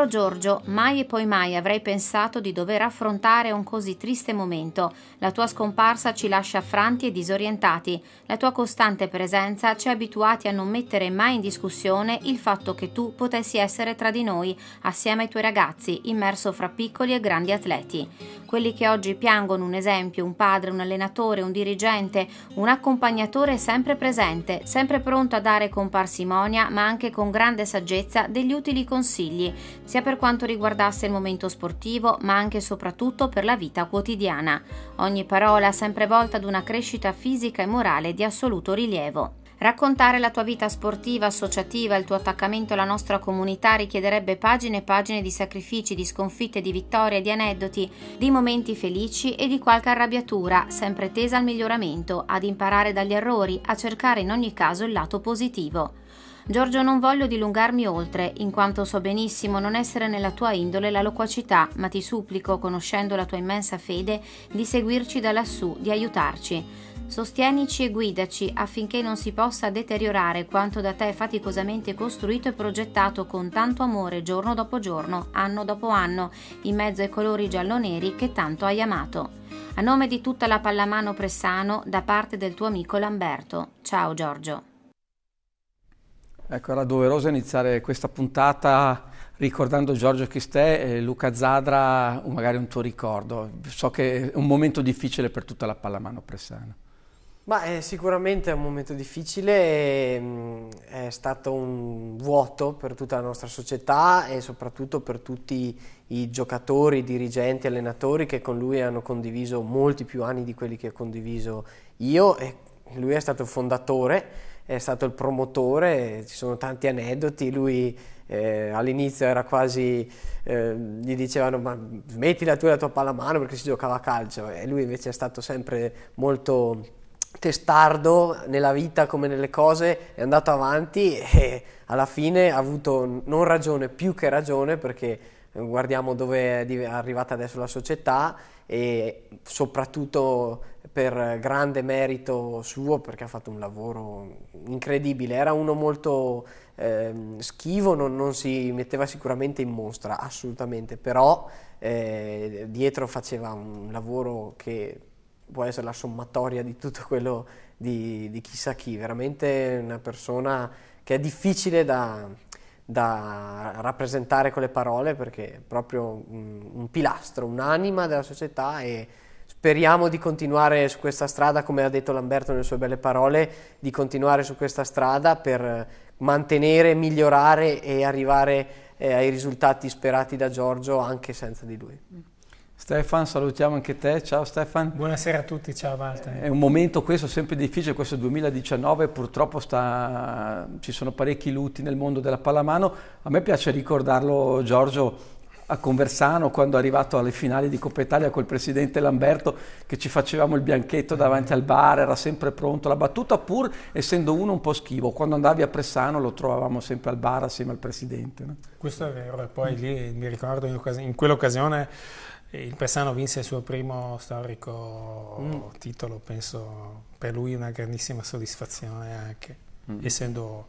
Caro Giorgio, mai e poi mai avrei pensato di dover affrontare un così triste momento. La tua scomparsa ci lascia affranti e disorientati. La tua costante presenza ci ha abituati a non mettere mai in discussione il fatto che tu potessi essere tra di noi, assieme ai tuoi ragazzi, immerso fra piccoli e grandi atleti. Quelli che oggi piangono un esempio, un padre, un allenatore, un dirigente, un accompagnatore sempre presente, sempre pronto a dare con parsimonia ma anche con grande saggezza degli utili consigli sia per quanto riguardasse il momento sportivo, ma anche e soprattutto per la vita quotidiana. Ogni parola sempre volta ad una crescita fisica e morale di assoluto rilievo. Raccontare la tua vita sportiva, associativa, il tuo attaccamento alla nostra comunità richiederebbe pagine e pagine di sacrifici, di sconfitte, di vittorie, di aneddoti, di momenti felici e di qualche arrabbiatura, sempre tesa al miglioramento, ad imparare dagli errori, a cercare in ogni caso il lato positivo. Giorgio non voglio dilungarmi oltre, in quanto so benissimo non essere nella tua indole la loquacità, ma ti supplico, conoscendo la tua immensa fede, di seguirci da lassù, di aiutarci. Sostienici e guidaci affinché non si possa deteriorare quanto da te faticosamente costruito e progettato con tanto amore giorno dopo giorno, anno dopo anno, in mezzo ai colori giallo-neri che tanto hai amato. A nome di tutta la Pallamano Pressano, da parte del tuo amico Lamberto. Ciao Giorgio. Ecco, era doveroso iniziare questa puntata ricordando Giorgio Chistè e Luca Zadra, magari un tuo ricordo. So che è un momento difficile per tutta la pallamano pressana. Ma è sicuramente è un momento difficile, ehm, è, stato un vuoto per tutta la nostra società e soprattutto per tutti i giocatori, dirigenti, allenatori che con lui hanno condiviso molti più anni di quelli che ho condiviso io e lui è stato il fondatore è stato il promotore, ci sono tanti aneddoti, lui eh, all'inizio era quasi, eh, gli dicevano ma smettila tu la tua palla mano perché si giocava a calcio e lui invece è stato sempre molto testardo nella vita come nelle cose, è andato avanti e alla fine ha avuto non ragione più che ragione perché guardiamo dove è arrivata adesso la società e soprattutto per grande merito suo perché ha fatto un lavoro incredibile, era uno molto eh, schivo, non, non, si metteva sicuramente in mostra, assolutamente, però eh, dietro faceva un lavoro che può essere la sommatoria di tutto quello di, di chissà chi, veramente una persona che è difficile da, da rappresentare con le parole perché è proprio un, un pilastro, un'anima della società e speriamo di continuare su questa strada, come ha detto Lamberto nelle sue belle parole, di continuare su questa strada per mantenere, migliorare e arrivare eh, ai risultati sperati da Giorgio anche senza di lui. Stefan, salutiamo anche te. Ciao Stefan. Buonasera a tutti, ciao Walter. È un momento questo sempre difficile, questo 2019 purtroppo sta... ci sono parecchi lutti nel mondo della pallamano. A me piace ricordarlo Giorgio a Conversano quando è arrivato alle finali di Coppa Italia col presidente Lamberto che ci facevamo il bianchetto davanti al bar, era sempre pronto la battuta pur essendo uno un po' schivo, quando andavi a Pressano lo trovavamo sempre al bar assieme al presidente. No? Questo è vero e poi lì mi ricordo in, in quell'occasione il Pesano vinse il suo primo storico mm. titolo, penso per lui una grandissima soddisfazione anche, mm. essendo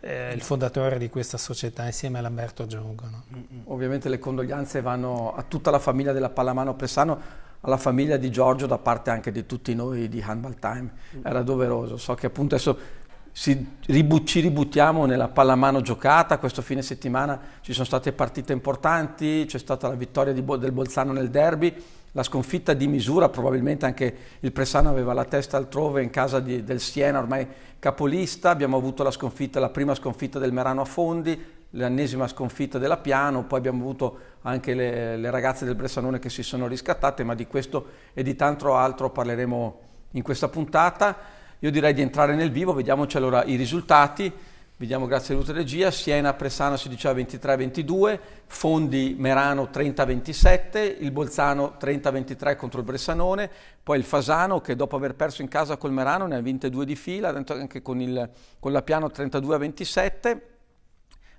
eh, il fondatore di questa società insieme a Lamberto Giogo. No? Mm, mm. Ovviamente le condoglianze vanno a tutta la famiglia della Pallamano Pesano, alla famiglia di Giorgio da parte anche di tutti noi di Handball Time, mm. era doveroso, so che appunto adesso si, ci ributtiamo nella pallamano giocata, questo fine settimana ci sono state partite importanti, c'è stata la vittoria Bo, del Bolzano nel derby, la sconfitta di misura, probabilmente anche il Pressano aveva la testa altrove in casa di, del Siena, ormai capolista, abbiamo avuto la, sconfitta, la prima sconfitta del Merano a Fondi, l'ennesima sconfitta della Piano, poi abbiamo avuto anche le, le ragazze del Bressanone che si sono riscattate, ma di questo e di tanto altro parleremo in questa puntata. Io direi di entrare nel vivo, vediamoci allora i risultati. Vediamo grazie all'aiuto regia, Siena Pressano si diceva 23-22, Fondi Merano 30-27, il Bolzano 30-23 contro il Bressanone, poi il Fasano che dopo aver perso in casa col Merano ne ha vinte due di fila, anche con, il, con la Piano 32-27,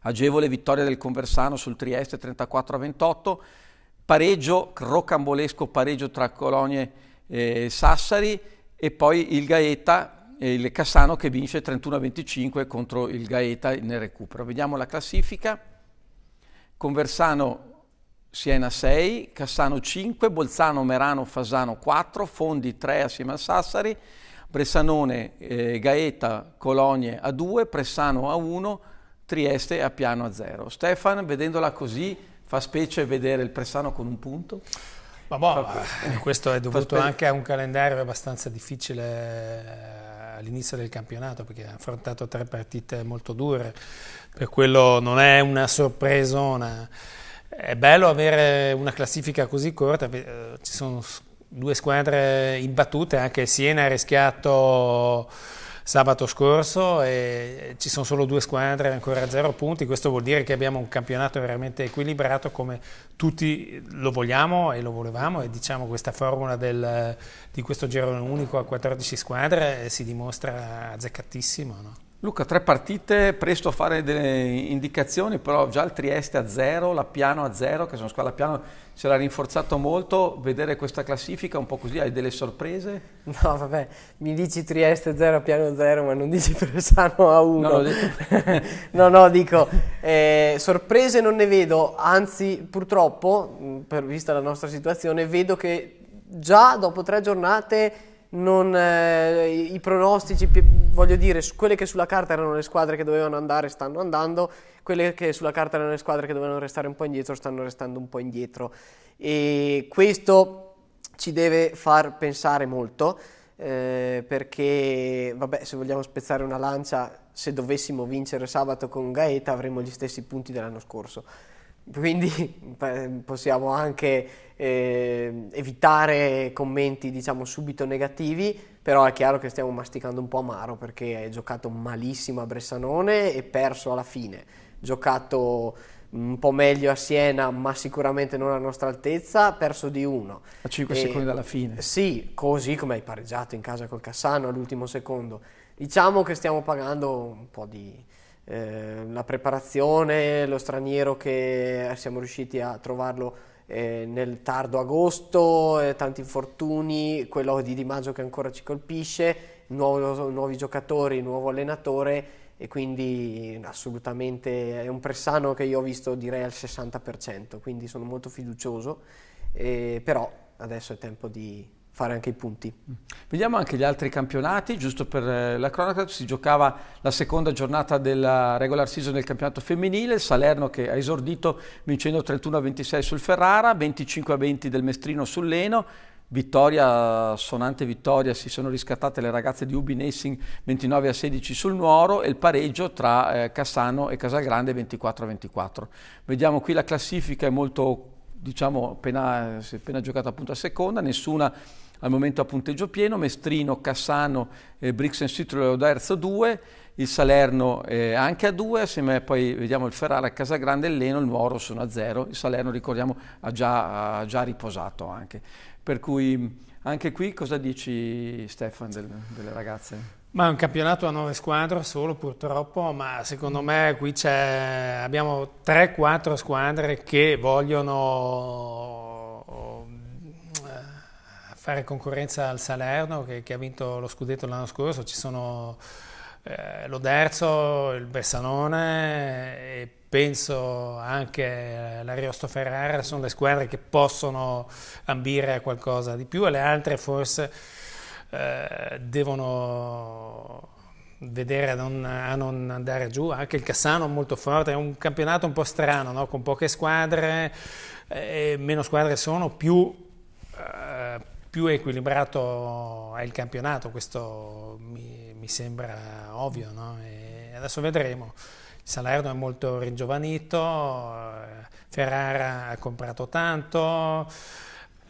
agevole vittoria del Conversano sul Trieste 34-28, pareggio, rocambolesco pareggio tra Colonie e Sassari, e poi il Gaeta, eh, il Cassano che vince 31-25 contro il Gaeta nel recupero. Vediamo la classifica. Conversano Siena 6, Cassano 5, Bolzano, Merano, Fasano 4, Fondi 3 assieme al Sassari, Bressanone, eh, Gaeta, Cologne a 2, Pressano a 1, Trieste a piano a 0. Stefan, vedendola così, fa specie vedere il Pressano con un punto? Ma boh, questo è dovuto anche a un calendario abbastanza difficile eh, all'inizio del campionato perché ha affrontato tre partite molto dure, per quello non è una sorpresona. È bello avere una classifica così corta, eh, ci sono due squadre imbattute, anche Siena ha rischiato sabato scorso e ci sono solo due squadre ancora a zero punti, questo vuol dire che abbiamo un campionato veramente equilibrato come tutti lo vogliamo e lo volevamo e diciamo questa formula del, di questo girone unico a 14 squadre si dimostra azzeccatissimo No? Luca, tre partite, presto a fare delle indicazioni, però già il Trieste a zero, la Piano a zero, che sono squadra Piano si era rinforzato molto, vedere questa classifica un po' così, hai delle sorprese? No, vabbè, mi dici Trieste a zero, Piano a zero, ma non dici Persano a uno. No, no, no, dico, eh, sorprese non ne vedo, anzi purtroppo, per, vista la nostra situazione, vedo che già dopo tre giornate non, eh, i pronostici, voglio dire, quelle che sulla carta erano le squadre che dovevano andare stanno andando, quelle che sulla carta erano le squadre che dovevano restare un po' indietro stanno restando un po' indietro. E questo ci deve far pensare molto, eh, perché, vabbè, se vogliamo spezzare una lancia, se dovessimo vincere sabato con Gaeta avremmo gli stessi punti dell'anno scorso quindi possiamo anche eh, evitare commenti diciamo subito negativi, però è chiaro che stiamo masticando un po' amaro perché hai giocato malissimo a Bressanone e perso alla fine. Giocato un po' meglio a Siena, ma sicuramente non alla nostra altezza, perso di uno. A 5 e, secondi dalla fine. Sì, così come hai pareggiato in casa col Cassano all'ultimo secondo. Diciamo che stiamo pagando un po' di Ehm, la preparazione, lo straniero che siamo riusciti a trovarlo eh, nel tardo agosto, eh, tanti infortuni, quello di Di Maggio che ancora ci colpisce, nuovo, nuovi giocatori, nuovo allenatore e quindi assolutamente è un Pressano che io ho visto direi al 60%, quindi sono molto fiducioso, eh, però adesso è tempo di fare anche i punti. Vediamo anche gli altri campionati, giusto per eh, la cronaca, si giocava la seconda giornata della regular season del campionato femminile, Salerno che ha esordito vincendo 31-26 sul Ferrara, 25-20 del Mestrino sul Leno, vittoria, sonante vittoria, si sono riscattate le ragazze di Ubi Nessing 29 16 sul Nuoro e il pareggio tra eh, Cassano e Casalgrande 24 24. Vediamo qui la classifica è molto diciamo appena, si è appena giocato appunto a seconda, nessuna al momento a punteggio pieno, Mestrino, Cassano, eh, Brixen Citrolo e Oderzo 2, il Salerno eh, anche a 2, assieme poi vediamo il Ferrara a Casagrande e il Leno, il Nuoro sono a 0, il Salerno ricordiamo ha già, ha già riposato anche. Per cui anche qui cosa dici Stefan del, delle ragazze? Ma è un campionato a nove squadre solo purtroppo, ma secondo me qui abbiamo 3-4 squadre che vogliono eh, fare concorrenza al Salerno che, che ha vinto lo scudetto l'anno scorso, ci sono eh, l'Oderzo, il Bessanone e penso anche l'Ariosto Ferrara, sono le squadre che possono ambire a qualcosa di più e le altre forse eh, devono vedere a non, a non, andare giù. Anche il Cassano molto forte, è un campionato un po' strano, no? con poche squadre, eh, meno squadre sono, più, eh, più, equilibrato è il campionato, questo mi, mi sembra ovvio. No? adesso vedremo. Salerno è molto ringiovanito, eh, Ferrara ha comprato tanto.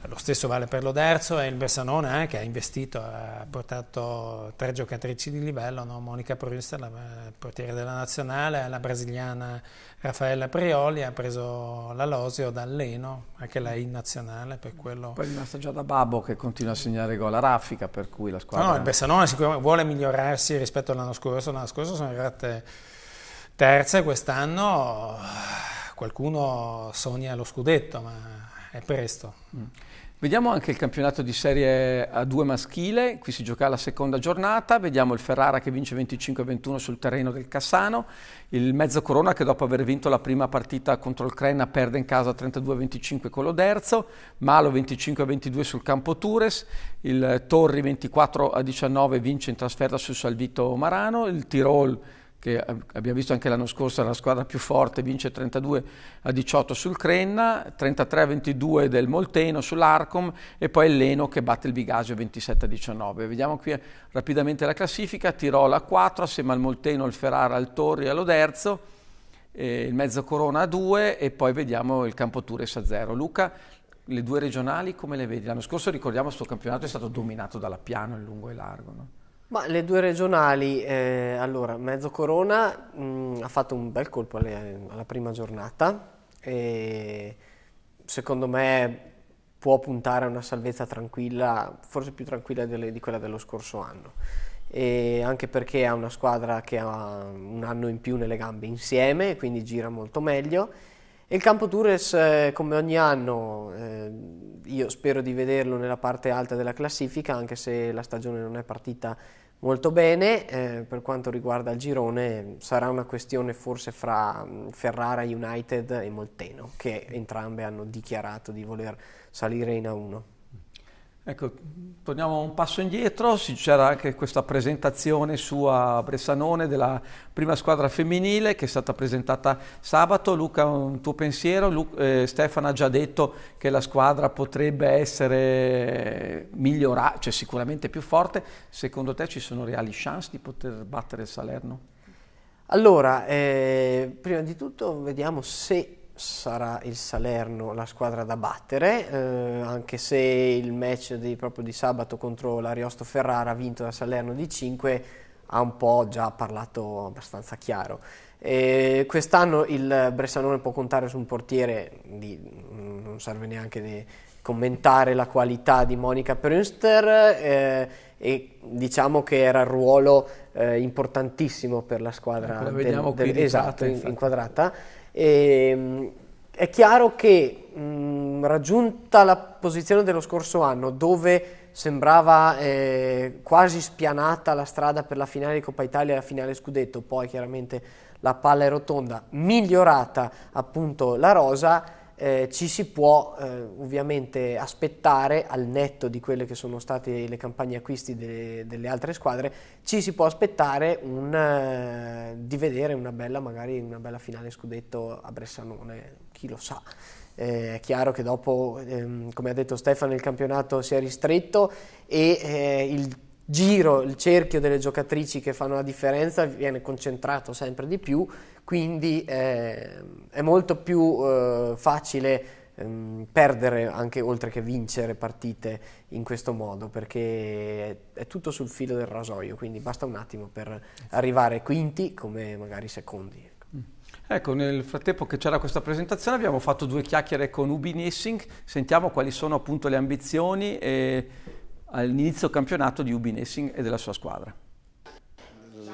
Lo stesso vale per l'Oderzo e il Bersanone eh, che ha investito, ha portato tre giocatrici di livello, no? Monica Prüster, la eh, portiere della nazionale, la brasiliana Raffaella Prioli, ha preso l'Alosio dal Leno, anche lei in nazionale per quello. Poi è rimasta già da Babbo che continua a segnare gol a raffica, per cui la squadra... No, il Bersanone sicuramente vuole migliorarsi rispetto all'anno scorso, l'anno scorso sono arrivate terze, quest'anno qualcuno sogna lo scudetto, ma è presto. Mm. Vediamo anche il campionato di Serie A2 maschile, qui si gioca la seconda giornata, vediamo il Ferrara che vince 25-21 sul terreno del Cassano, il Mezzo Corona che dopo aver vinto la prima partita contro il Crena perde in casa 32-25 con lo Derzo, Malo 25-22 sul campo Tures, il Torri 24-19 vince in trasferta sul Salvito Marano, il Tirol che abbiamo visto anche l'anno scorso la squadra più forte, vince 32 a 18 sul Crenna, 33 a 22 del Molteno sull'Arcom e poi il Leno che batte il Vigasio 27 a 19. Vediamo qui rapidamente la classifica, Tirola a 4 assieme al Molteno, al Ferrara, al Torri e all'Oderzo, eh, il Mezzo Corona a 2 e poi vediamo il Campo Tures a 0. Luca, le due regionali come le vedi? L'anno scorso ricordiamo che questo campionato è stato dominato dalla Piano in lungo e largo. No? Ma le due regionali, eh, allora, Mezzo Corona mh, mm, ha fatto un bel colpo alle, alla prima giornata e secondo me può puntare a una salvezza tranquilla, forse più tranquilla delle, di quella dello scorso anno. E anche perché ha una squadra che ha un anno in più nelle gambe insieme, quindi gira molto meglio. E il Campo Tours, eh, come ogni anno, eh, io spero di vederlo nella parte alta della classifica, anche se la stagione non è partita molto bene. Eh, per quanto riguarda il girone, sarà una questione forse fra mm, Ferrara United e Molteno, che entrambe hanno dichiarato di voler salire in A1. Ecco, torniamo un passo indietro, c'era anche questa presentazione sua a Bressanone della prima squadra femminile che è stata presentata sabato. Luca, un tuo pensiero? Lu eh, Stefano ha già detto che la squadra potrebbe essere migliorata, cioè sicuramente più forte. Secondo te ci sono reali chance di poter battere il Salerno? Allora, eh, prima di tutto vediamo se sarà il Salerno la squadra da battere, eh, anche se il match di, proprio di sabato contro l'Ariosto Ferrara vinto da Salerno di 5 ha un po' già parlato abbastanza chiaro. Eh, quest'anno il Bressanone può contare su un portiere, di, mm, non serve neanche di commentare la qualità di Monica Prünster eh, e diciamo che era il ruolo eh, importantissimo per la squadra ecco, del, del, esatto, inquadrata e, ehm, è chiaro che mh, raggiunta la posizione dello scorso anno, dove sembrava eh, quasi spianata la strada per la finale di Coppa Italia e la finale Scudetto, poi chiaramente la palla è rotonda, migliorata appunto la rosa, eh, ci si può eh, ovviamente aspettare, al netto di quelle che sono state le campagne acquisti delle, delle altre squadre, ci si può aspettare un, eh, di vedere una bella, magari una bella finale scudetto a Bressanone, chi lo sa. Eh, è chiaro che dopo, ehm, come ha detto Stefano, il campionato si è ristretto e eh, il giro, il cerchio delle giocatrici che fanno la differenza viene concentrato sempre di più, quindi eh, è molto più eh, facile ehm, perdere anche oltre che vincere partite in questo modo perché è, è, tutto sul filo del rasoio quindi basta un attimo per arrivare quinti come magari secondi ecco. Mm. ecco, nel frattempo che c'era questa presentazione abbiamo fatto due chiacchiere con Ubi Nissing, sentiamo quali sono appunto le ambizioni e all'inizio campionato di Ubi Nessing e della sua squadra.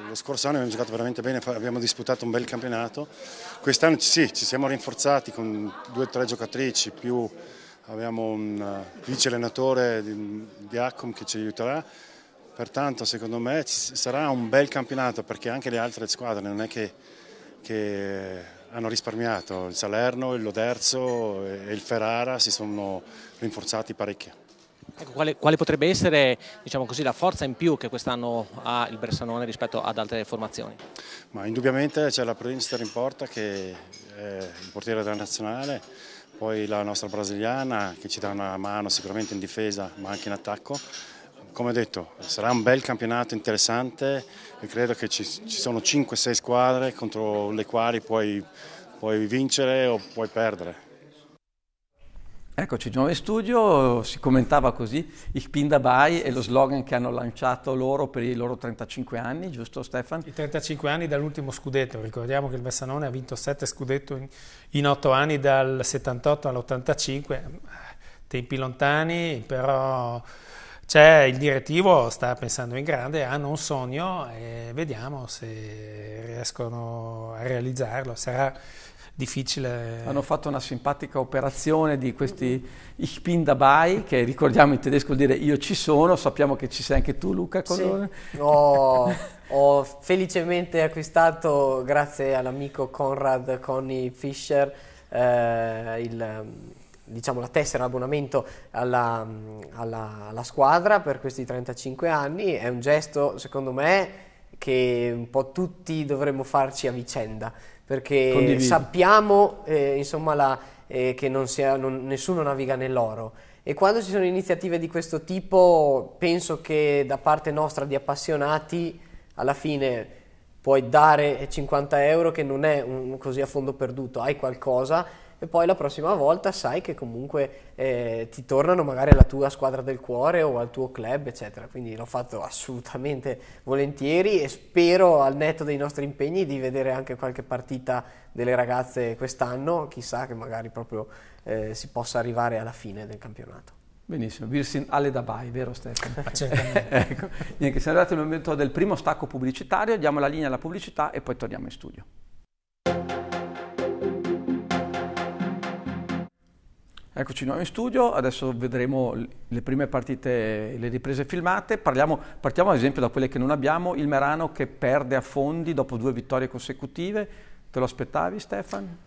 Lo scorso anno abbiamo giocato veramente bene, abbiamo disputato un bel campionato. Quest'anno sì, ci siamo rinforzati con due o tre giocatrici, più abbiamo un eh, vice allenatore di, di Accom che ci aiuterà. Pertanto secondo me sarà un bel campionato perché anche le altre squadre non è che, che hanno risparmiato. Il Salerno, il Loderzo e il Ferrara si sono rinforzati parecchio. Ecco, quale, quale, potrebbe essere diciamo così, la forza in più che quest'anno ha il Bressanone rispetto ad altre formazioni? Ma indubbiamente c'è la Prinster in porta che è il portiere della nazionale, poi la nostra brasiliana che ci dà una mano sicuramente in difesa ma anche in attacco come detto, sarà un bel campionato interessante e credo che ci, ci sono 5-6 squadre contro le quali puoi, puoi vincere o puoi perdere. Eccoci di nuovo in studio, si commentava così il Pindabai e lo slogan che hanno lanciato loro per i loro 35 anni, giusto Stefan? I 35 anni dall'ultimo scudetto, ricordiamo che il Messanone ha vinto 7 scudetto in, 8 anni dal 78 all'85, tempi lontani, però c'è il direttivo, sta pensando in grande, hanno un sogno e vediamo se riescono a realizzarlo, sarà difficile. Hanno fatto una simpatica operazione di questi Ich bin dabei, che ricordiamo in tedesco vuol dire io ci sono, sappiamo che ci sei anche tu Luca Colone. Sì. Oh, ho felicemente acquistato, grazie all'amico Conrad Conny Fischer, eh, il, diciamo, la tessera l'abbonamento alla, alla, alla squadra per questi 35 anni. È un gesto, secondo me, che un po' tutti dovremmo farci a vicenda perché Condividi. sappiamo eh, insomma, la, eh, che non sia, non, nessuno naviga nell'oro e quando ci sono iniziative di questo tipo penso che da parte nostra di appassionati alla fine puoi dare 50 euro che non è un, così a fondo perduto, hai qualcosa e poi la prossima volta sai che comunque eh, ti tornano magari alla tua squadra del cuore o al tuo club, eccetera. Quindi l'ho fatto assolutamente volentieri e spero al netto dei nostri impegni di vedere anche qualche partita delle ragazze quest'anno, chissà che magari proprio eh, si possa arrivare alla fine del campionato. Benissimo, Virsin alle Dabai, vero Stefano? Certamente. ecco, niente, siamo arrivati al momento del primo stacco pubblicitario, diamo la linea alla pubblicità e poi torniamo in studio. Eccoci noi in studio, adesso vedremo le prime partite, le riprese filmate. Parliamo, partiamo ad esempio da quelle che non abbiamo, il Merano che perde a fondi dopo due vittorie consecutive. Te lo aspettavi Stefan?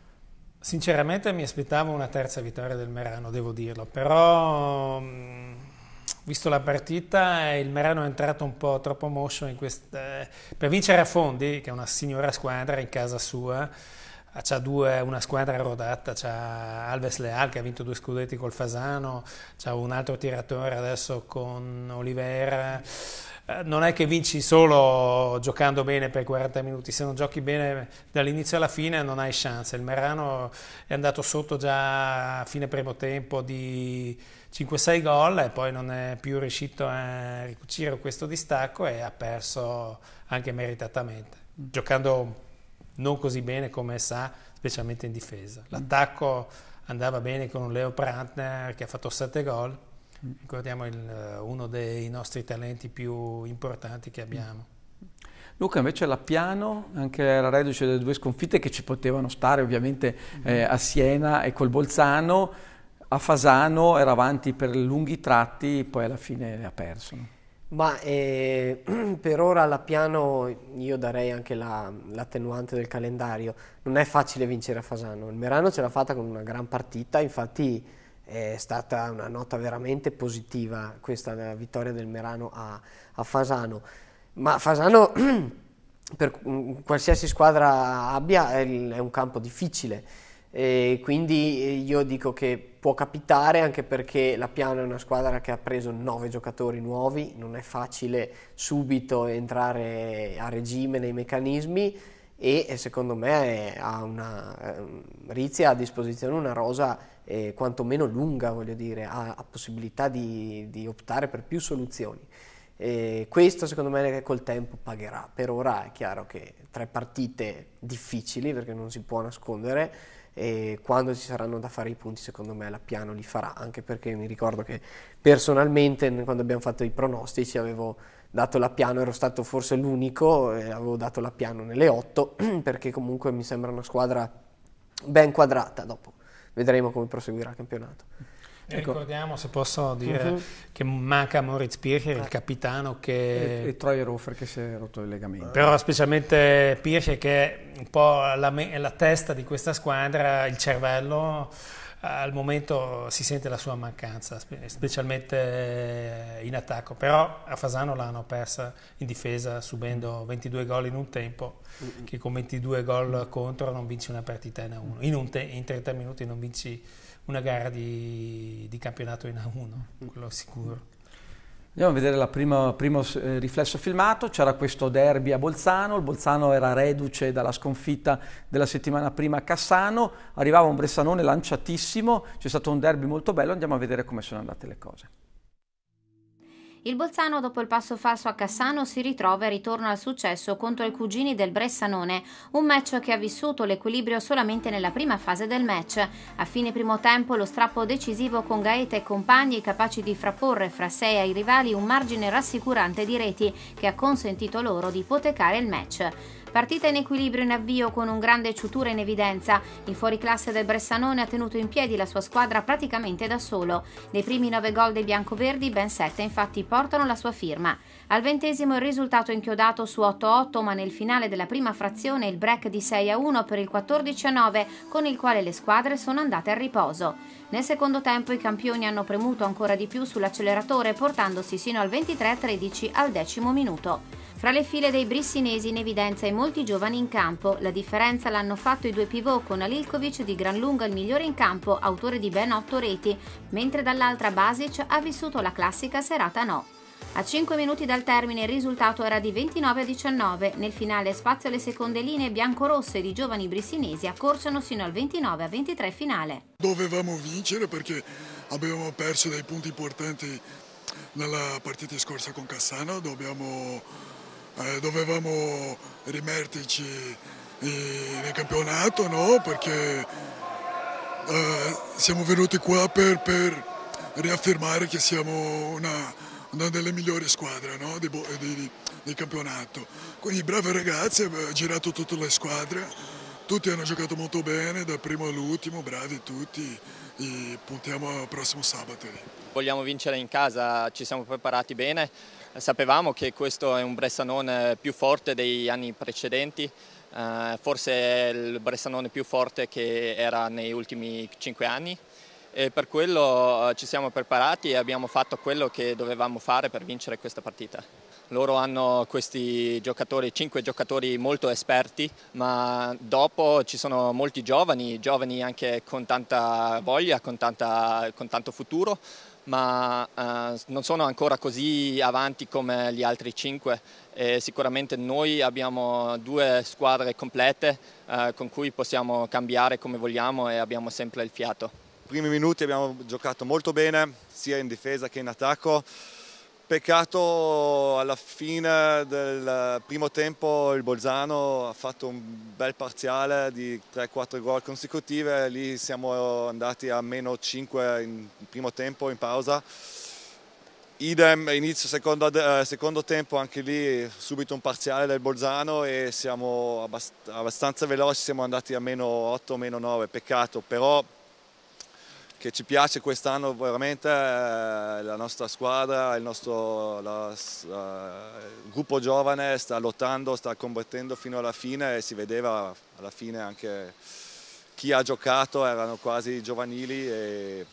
Sinceramente mi aspettavo una terza vittoria del Merano, devo dirlo, però visto la partita eh, il Merano è entrato un po' troppo mosso in questa... Eh, per vincere a fondi, che è una signora squadra in casa sua, ha due, una squadra rodata, c'ha Alves Leal che ha vinto due scudetti col Fasano, c'ha un altro tiratore adesso con Olivera. Eh, non è che vinci solo giocando bene per 40 minuti, se non giochi bene dall'inizio alla fine non hai chance. Il Merano è andato sotto già a fine primo tempo di 5-6 gol e poi non è più riuscito a ricucire questo distacco e ha perso anche meritatamente, giocando non così bene come sa, specialmente in difesa. L'attacco andava bene con Leo Prantner che ha fatto 7 gol, mm. ricordiamo il, eh, uno dei nostri talenti più importanti che abbiamo. Luca invece la Piano, anche la reduce delle due sconfitte che ci potevano stare ovviamente mm-hmm. eh, a Siena e col Bolzano, a Fasano era avanti per lunghi tratti, poi alla fine ha perso. Ma eh, per ora la Piano io darei anche l'attenuante del calendario. Non è facile vincere a Fasano. Il Merano ce l'ha fatta con una gran partita, infatti è stata una nota veramente positiva questa vittoria del Merano a, a Fasano. Ma Fasano, per mm, qualsiasi squadra abbia, è, è un campo difficile e quindi eh, io dico che può capitare anche perché la Piano è una squadra che ha preso 9 giocatori nuovi, non è facile subito entrare a regime nei meccanismi e eh, secondo me ha una, ehm, Rizzi ha a disposizione una rosa eh, quantomeno lunga, voglio dire, ha, ha possibilità di, di, optare per più soluzioni. E questo secondo me col tempo pagherà. Per ora è chiaro che tre partite difficili, perché non si può nascondere, e quando ci saranno da fare i punti secondo me la Piano li farà, anche perché mi ricordo che personalmente quando abbiamo fatto i pronostici avevo dato la Piano, ero stato forse l'unico, eh, avevo dato la Piano nelle 8 perché comunque mi sembra una squadra ben quadrata, dopo vedremo come proseguirà il campionato. Ecco. Ricordiamo, se posso dire, uh-huh. che manca Moritz Pircher, il eh. capitano che... E, e Troy Rofer che si è rotto il legamento. Però specialmente Pircher che è un po' la, me- la testa di questa squadra, il cervello, al momento si sente la sua mancanza, specialmente in attacco. Però a Fasano l'hanno persa in difesa, subendo 22 gol in un tempo, che con 22 gol contro non vinci una partita in, a uno. In, un te- in 30 minuti non vinci una gara di, di campionato in A1, quello sicuro. Andiamo a vedere il primo, primo eh, riflesso filmato, c'era questo derby a Bolzano, il Bolzano era reduce dalla sconfitta della settimana prima a Cassano, arrivava un Bressanone lanciatissimo, c'è stato un derby molto bello, andiamo a vedere come sono andate le cose. Il Bolzano dopo il passo falso a Cassano si ritrova e ritorna al successo contro i cugini del Bressanone, un match che ha vissuto l'equilibrio solamente nella prima fase del match. A fine primo tempo lo strappo decisivo con Gaeta e compagni capaci di frapporre fra sé e ai rivali un margine rassicurante di reti che ha consentito loro di ipotecare il match. Partita in equilibrio in avvio con un grande Ciutura in evidenza, il fuoriclasse del Bressanone ha tenuto in piedi la sua squadra praticamente da solo. Dei primi nove gol dei biancoverdi, ben sette infatti portano la sua firma. Al ventesimo il risultato è inchiodato su 8-8, ma nel finale della prima frazione il break di 6-1 per il 14-9, con il quale le squadre sono andate al riposo. Nel secondo tempo i campioni hanno premuto ancora di più sull'acceleratore portandosi sino al 23-13 al decimo minuto. Fra le file dei brissinesi in evidenza i molti giovani in campo, la differenza l'hanno fatto i due pivot con Alilkovic di gran lunga il migliore in campo, autore di ben otto reti, mentre dall'altra Basic ha vissuto la classica serata no. A 5 minuti dal termine il risultato era di 29 a 19. Nel finale spazio alle seconde linee biancorosse di giovani brissinesi accorciano sino al 29 a 23 finale. Dovevamo vincere perché abbiamo perso dei punti importanti nella partita scorsa con Cassano, Dobbiamo, eh, dovevamo rimetterci eh, nel campionato no? perché eh, siamo venuti qua per, per riaffermare che siamo una una delle migliori squadre no? di, di, di, campionato. Quindi bravi ragazzi, ha girato tutte le squadre, tutti hanno giocato molto bene, dal primo all'ultimo, bravi tutti e puntiamo al prossimo sabato. Vogliamo vincere in casa, ci siamo preparati bene, sapevamo che questo è un Bressanone eh, più forte degli anni precedenti, eh, forse è il Bressanone più forte che era negli ultimi cinque anni e per quello eh, ci siamo preparati e abbiamo fatto quello che dovevamo fare per vincere questa partita. Loro hanno questi giocatori, cinque giocatori molto esperti, ma dopo ci sono molti giovani, giovani anche con tanta voglia, con, tanta, con tanto futuro, ma eh, non sono ancora così avanti come gli altri cinque. E sicuramente noi abbiamo due squadre complete eh, con cui possiamo cambiare come vogliamo e abbiamo sempre il fiato primi minuti abbiamo giocato molto bene, sia in difesa che in attacco. Peccato alla fine del primo tempo il Bolzano ha fatto un bel parziale di 3-4 gol consecutive, lì siamo andati a meno 5 in primo tempo in pausa. Idem, inizio secondo, eh, secondo, tempo, anche lì subito un parziale del Bolzano e siamo abbast abbastanza veloci, siamo andati a meno 8, meno 9, peccato, però che ci piace quest'anno veramente eh, la nostra squadra, il nostro la, uh, gruppo giovane sta lottando, sta combattendo fino alla fine e si vedeva alla fine anche chi ha giocato, erano quasi giovanili e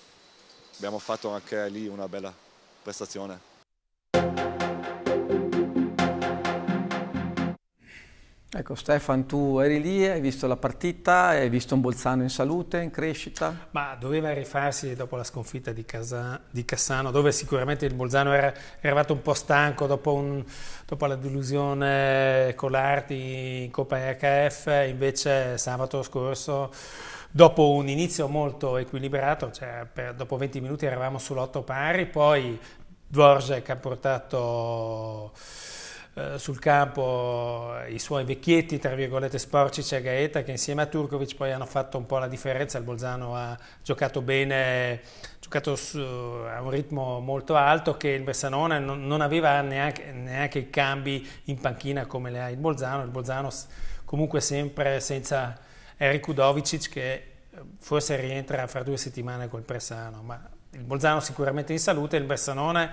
abbiamo fatto anche lì una bella prestazione. Ecco Stefan, tu eri lì, hai visto la partita, hai visto un Bolzano in salute, in crescita? Ma doveva rifarsi dopo la sconfitta di, Casa, di Cassano, dove sicuramente il Bolzano era, era arrivato un po' stanco dopo, un, dopo la delusione con l'Arti in Coppa RKF, invece sabato scorso dopo un inizio molto equilibrato, cioè per, dopo 20 minuti eravamo sull'otto pari, poi Dvorak ha portato eh, sul campo eh, i suoi vecchietti, tra virgolette, Sporcic e Gaeta, che insieme a Turkovic poi hanno fatto un po' la differenza. Il Bolzano ha giocato bene, giocato su, a un ritmo molto alto che il Bressanone non, non aveva neanche, neanche, i cambi in panchina come le ha il Bolzano. Il Bolzano comunque sempre senza Eric Udovicic che eh, forse rientra fra due settimane col Bressano, ma il Bolzano sicuramente in salute, il Bressanone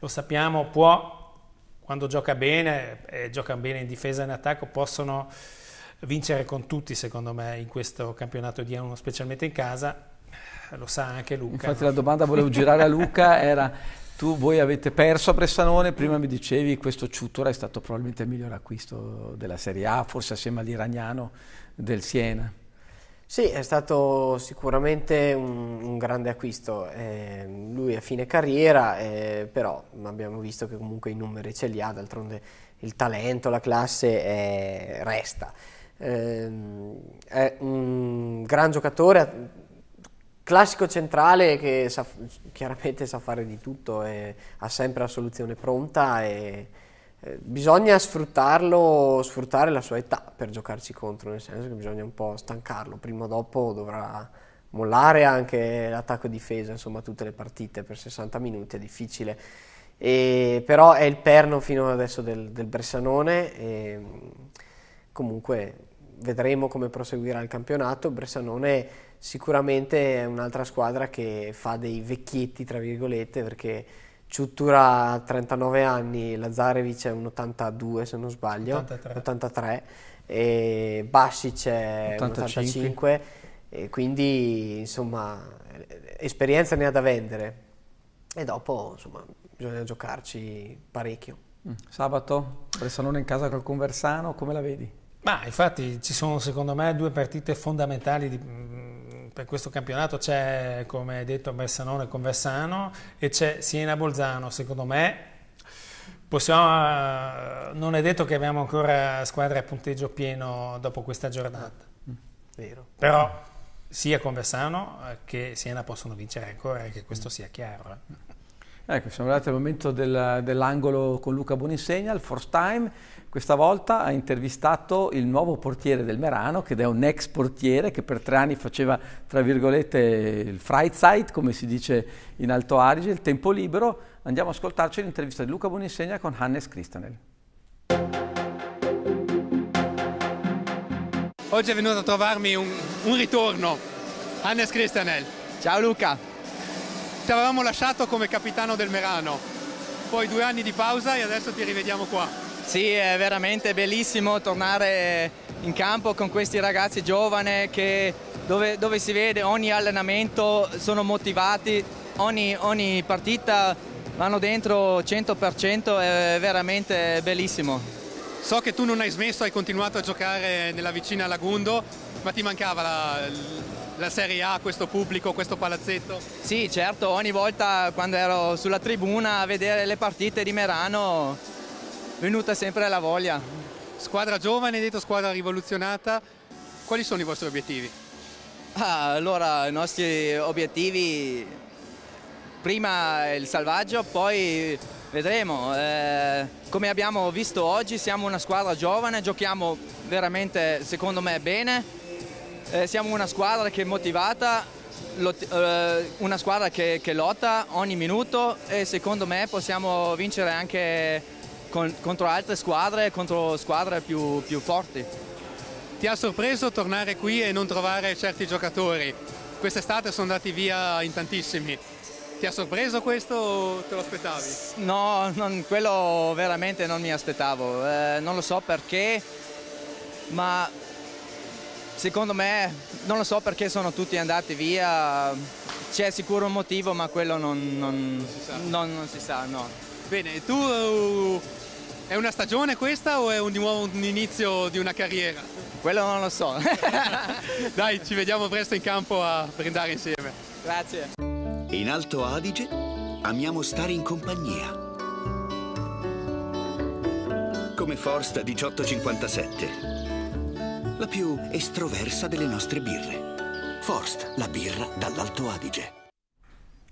lo sappiamo può quando gioca bene e gioca bene in difesa e in attacco possono vincere con tutti secondo me in questo campionato di 1 specialmente in casa lo sa anche Luca infatti la domanda volevo girare a Luca era tu voi avete perso a Bressanone prima mi dicevi questo Ciutora è stato probabilmente il miglior acquisto della Serie A forse assieme all'Iragnano del Siena sì, è stato sicuramente un, un grande acquisto. Eh, lui a fine carriera, eh, però abbiamo visto che comunque i numeri ce li ha, d'altronde il talento, la classe eh, resta. Ehm, è un gran giocatore, classico centrale che sa, chiaramente sa fare di tutto, ha sempre la soluzione pronta. E, eh, bisogna sfruttarlo, sfruttare la sua età per giocarci contro, nel senso che bisogna un po' stancarlo, prima o dopo dovrà mollare anche l'attacco e difesa, insomma tutte le partite per 60 minuti è difficile. E, però è il perno fino adesso del, del Bressanone e comunque vedremo come proseguirà il campionato. Bressanone sicuramente è un'altra squadra che fa dei vecchietti, tra virgolette, perché Ciuttura ha 39 anni, Lazarevic è un 82 se non sbaglio, 83, 83 e Basic è 85. un 85 e quindi insomma esperienza ne ha da vendere e dopo insomma bisogna giocarci parecchio. Mm. Sabato, Bressanone in casa col Conversano, come la vedi? Ma infatti ci sono secondo me due partite fondamentali di, per questo campionato c'è, come detto, Bessanone con Versano e c'è Siena-Bolzano, secondo me possiamo, eh, non è detto che abbiamo ancora squadre a punteggio pieno dopo questa giornata, mm. Vero. però sia con Versano eh, che Siena possono vincere ancora, che questo mm. sia chiaro. Eh. Ecco, siamo arrivati al momento del, dell'angolo con Luca Boninsegna, il first time. Questa volta ha intervistato il nuovo portiere del Merano, che è un ex portiere che per tre anni faceva, tra virgolette, il Freizeit, come si dice in Alto Arige, il tempo libero. Andiamo a ascoltarci l'intervista di Luca Boninsegna con Hannes Christanel. Oggi è venuto a trovarmi un, un ritorno, Hannes Christanel. Ciao Luca. Ti avevamo lasciato come capitano del Merano, poi due anni di pausa e adesso ti rivediamo qua. Sì, è veramente bellissimo tornare in campo con questi ragazzi giovani che dove, dove si vede ogni allenamento sono motivati, ogni, ogni partita vanno dentro 100%, è veramente bellissimo. So che tu non hai smesso, hai continuato a giocare nella vicina Lagundo, ma ti mancava la, la Serie A, questo pubblico, questo palazzetto? Sì, certo, ogni volta quando ero sulla tribuna a vedere le partite di Merano venuta sempre la voglia. Squadra giovane, detto squadra rivoluzionata, quali sono i vostri obiettivi? Ah, allora, i nostri obiettivi, prima il salvaggio, poi vedremo. Eh, come abbiamo visto oggi siamo una squadra giovane, giochiamo veramente secondo me bene, eh, siamo una squadra che è motivata, eh, una squadra che, che lotta ogni minuto e secondo me possiamo vincere anche con, contro altre squadre, contro squadre più, più forti. Ti ha sorpreso tornare qui e non trovare certi giocatori? Quest'estate sono andati via in tantissimi. Ti ha sorpreso questo o te lo aspettavi? No, non, quello veramente non mi aspettavo. Eh, non lo so perché, ma secondo me non lo so perché sono tutti andati via. C'è sicuro un motivo, ma quello non, non, non si, sa. non si sa, no. Bene, tu eh, è una stagione questa o è un, di nuovo un inizio di una carriera? Quello non lo so. Dai, ci vediamo presto in campo a brindare insieme. Grazie. In Alto Adige amiamo stare in compagnia. Come Forst 1857, la più estroversa delle nostre birre. Forst, la birra dall'Alto Adige.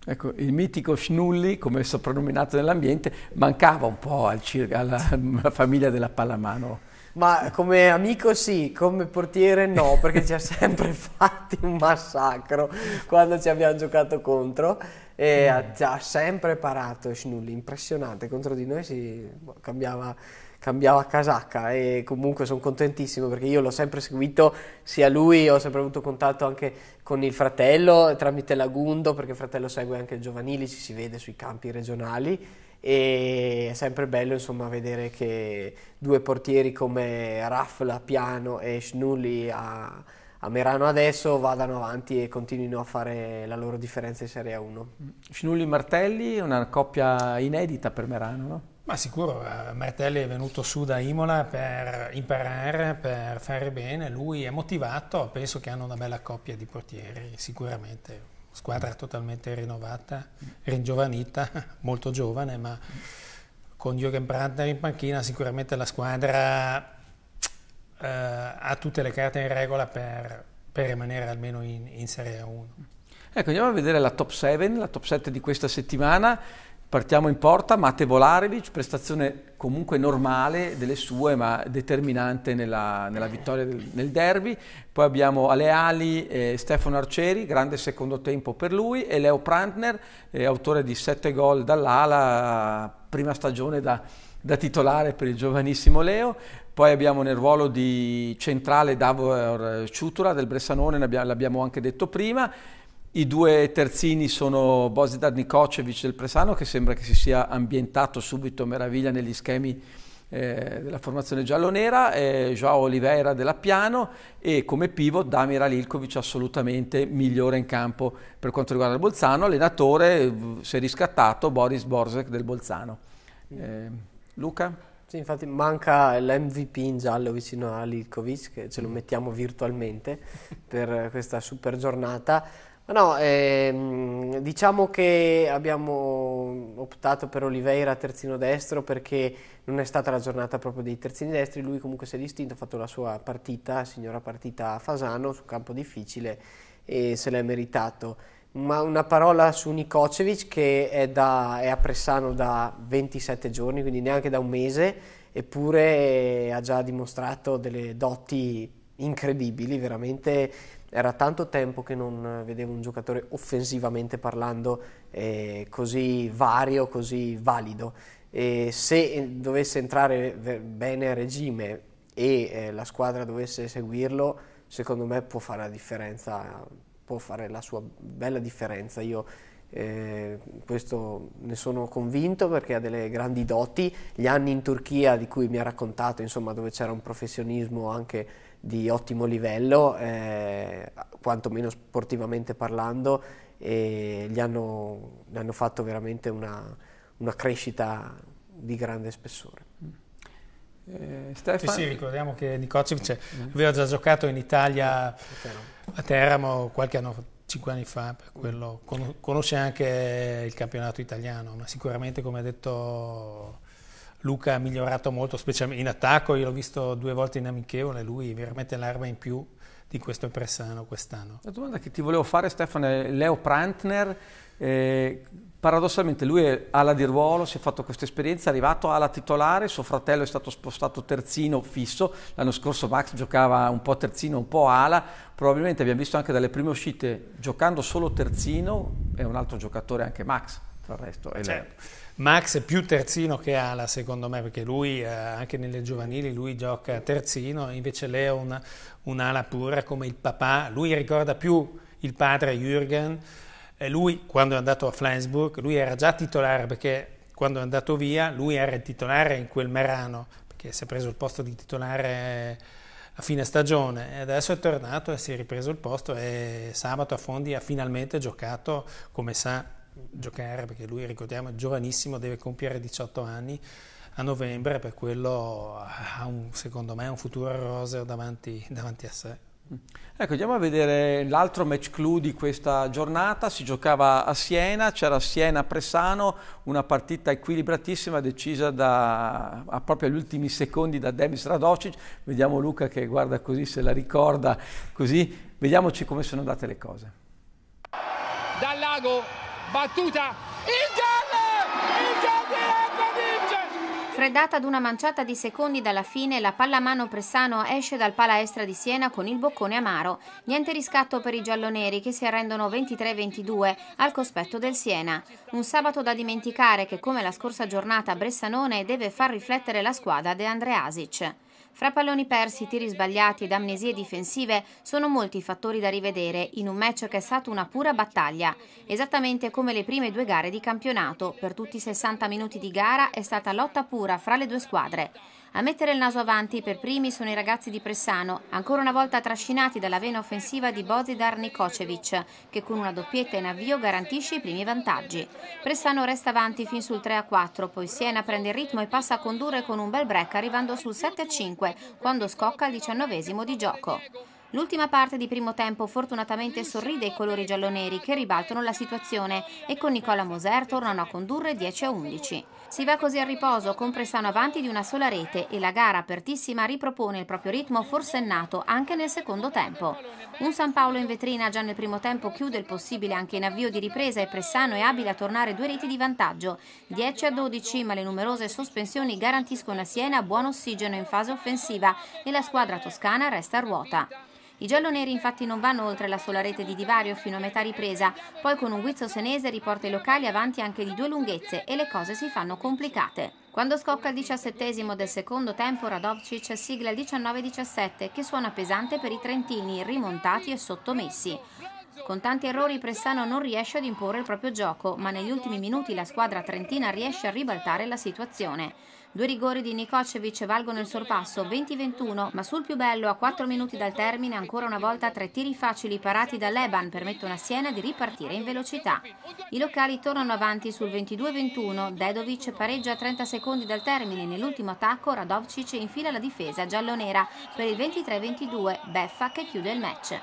Ecco, il mitico Schnulli, come soprannominato nell'ambiente, mancava un po' al alla, alla famiglia della pallamano. Ma come amico sì, come portiere no, perché ci ha sempre fatti un massacro quando ci abbiamo giocato contro e mm. ha, ha sempre parato Schnulli, impressionante, contro di noi si boh, cambiava cambiava casacca e comunque sono contentissimo perché io l'ho sempre seguito sia lui, ho sempre avuto contatto anche con il fratello tramite Lagundo perché il fratello segue anche il giovanili, ci si vede sui campi regionali e è sempre bello insomma vedere che due portieri come Raffla Piano e Schnulli a, a, Merano adesso vadano avanti e continuino a fare la loro differenza in Serie A1. Schnulli-Martelli è una coppia inedita per Merano, no? Ma sicuro, eh, Martelli è venuto su da Imola per imparare, per fare bene, lui è motivato, penso che hanno una bella coppia di portieri, sicuramente, squadra mm. totalmente rinnovata, ringiovanita, molto giovane, ma con Jürgen Brandner in panchina sicuramente la squadra eh, ha tutte le carte in regola per, per rimanere almeno in, in Serie A1. Ecco, andiamo a vedere la top 7, la top 7 di questa settimana. Partiamo in porta, Mate Volarevic, prestazione comunque normale delle sue, ma determinante nella, nella vittoria del, nel derby. Poi abbiamo Aleali, eh, Stefano Arcieri, grande secondo tempo per lui, e Leo Prantner, eh, autore di 7 gol dall'ala, prima stagione da, da titolare per il giovanissimo Leo. Poi abbiamo nel ruolo di centrale Davor Ciutura del Bressanone, l'abbiamo anche detto prima. I due terzini sono Bozidar Nikocevic del Presano che sembra che si sia ambientato subito a meraviglia negli schemi eh, della formazione giallonera, eh, Joao Oliveira della Piano e come pivo Damira Lilkovic assolutamente migliore in campo per quanto riguarda il Bolzano, allenatore si è riscattato Boris Borzek del Bolzano. Eh, Luca? Sì, infatti manca l'MVP in giallo vicino a Lilkovic, che ce lo mm. mettiamo virtualmente per questa super giornata. No, ehm, diciamo che abbiamo optato per Oliveira terzino destro perché non è stata la giornata proprio dei terzini destri, lui comunque si è distinto, ha fatto la sua partita, signora partita a Fasano, su campo difficile e se l'è meritato. Ma una parola su Nikocevic che è, da, è a Pressano da 27 giorni, quindi neanche da un mese, eppure ha già dimostrato delle doti incredibili, veramente era tanto tempo che non vedevo un giocatore offensivamente parlando eh, così vario, così valido. E se dovesse entrare bene a regime e eh, la squadra dovesse seguirlo, secondo me può fare la differenza, può fare la sua bella differenza. Io eh, questo ne sono convinto perché ha delle grandi doti. Gli anni in Turchia di cui mi ha raccontato, insomma, dove c'era un professionismo anche di ottimo livello, eh, quantomeno sportivamente parlando, e gli hanno, gli hanno fatto veramente una, una, crescita di grande spessore. Eh, Stefano? Sì, sì, ricordiamo che Nikocevic mm. Cioè, eh. aveva già giocato in Italia a Teramo qualche anno fa cinque anni fa, per quello conosce anche il campionato italiano, ma sicuramente come ha detto Luca ha migliorato molto, specialmente in attacco, io l'ho visto due volte in amichevole, lui veramente l'arma in più di questo Pressano quest'anno. La domanda che ti volevo fare Stefano è Leo Prantner, eh, paradossalmente lui è ala di ruolo, si è fatto questa esperienza, è arrivato ala titolare, suo fratello è stato spostato terzino fisso, l'anno scorso Max giocava un po' terzino, un po' ala, probabilmente abbiamo visto anche dalle prime uscite, giocando solo terzino, è un altro giocatore anche Max, tra il resto. È certo. Max è più terzino che ala secondo me perché lui eh, anche nelle giovanili lui gioca terzino invece lei è una, un'ala pura come il papà lui ricorda più il padre Jürgen e lui quando è andato a Flensburg, lui era già titolare perché quando è andato via lui era il titolare in quel Merano, perché si è preso il posto di titolare a fine stagione e adesso è tornato e si è ripreso il posto e sabato a Fondi ha finalmente giocato come sa giocare perché lui ricordiamo è giovanissimo, deve compiere 18 anni a novembre per quello ha un, secondo me un futuro roseo davanti, davanti a sé. Mm. Ecco, andiamo a vedere l'altro match clou di questa giornata, si giocava a Siena, c'era Siena-Pressano, una partita equilibratissima decisa da, proprio agli ultimi secondi da Demis Radocic, vediamo Luca che guarda così se la ricorda, così vediamoci come sono andate le cose. Dal lago, battuta, il Freddata ad una manciata di secondi dalla fine, la pallamano Pressano esce dal palaestra di Siena con il boccone amaro. Niente riscatto per i gialloneri che si arrendono 23-22 al cospetto del Siena. Un sabato da dimenticare che come la scorsa giornata Bressanone deve far riflettere la squadra De Andreasic. Fra palloni persi, tiri sbagliati ed amnesie difensive sono molti i fattori da rivedere in un match che è stato una pura battaglia, esattamente come le prime due gare di campionato. Per tutti i 60 minuti di gara è stata lotta pura fra le due squadre. A mettere il naso avanti per primi sono i ragazzi di Pressano, ancora una volta trascinati dalla vena offensiva di Bozidar Nikocevic, che con una doppietta in avvio garantisce i primi vantaggi. Pressano resta avanti fin sul 3 4, poi Siena prende il ritmo e passa a condurre con un bel break arrivando sul 7 5, quando scocca il diciannovesimo di gioco. L'ultima parte di primo tempo fortunatamente sorride i colori gialloneri che ribaltano la situazione e con Nicola Moser tornano a condurre 10 a 11. Si va così al riposo con Pressano avanti di una sola rete e la gara apertissima ripropone il proprio ritmo forsennato anche nel secondo tempo. Un San Paolo in vetrina già nel primo tempo chiude il possibile anche in avvio di ripresa e Pressano è abile a tornare due reti di vantaggio. 10 a 12 ma le numerose sospensioni garantiscono a Siena buon ossigeno in fase offensiva e la squadra toscana resta a ruota. I gialloneri infatti non vanno oltre la sola rete di divario fino a metà ripresa, poi con un guizzo senese riporta i locali avanti anche di due lunghezze e le cose si fanno complicate. Quando scocca il diciassettesimo del secondo tempo, Radovcic sigla il 19-17 che suona pesante per i trentini, rimontati e sottomessi. Con tanti errori Pressano non riesce ad imporre il proprio gioco, ma negli ultimi minuti la squadra trentina riesce a ribaltare la situazione. Due rigori di Nikocevic valgono il sorpasso 20-21, ma sul più bello a 4 minuti dal termine ancora una volta tre tiri facili parati da Leban permettono a Siena di ripartire in velocità. I locali tornano avanti sul 22-21, Dedovic pareggia a 30 secondi dal termine nell'ultimo attacco Radovcic infila la difesa giallonera per il 23-22, Beffa che chiude il match.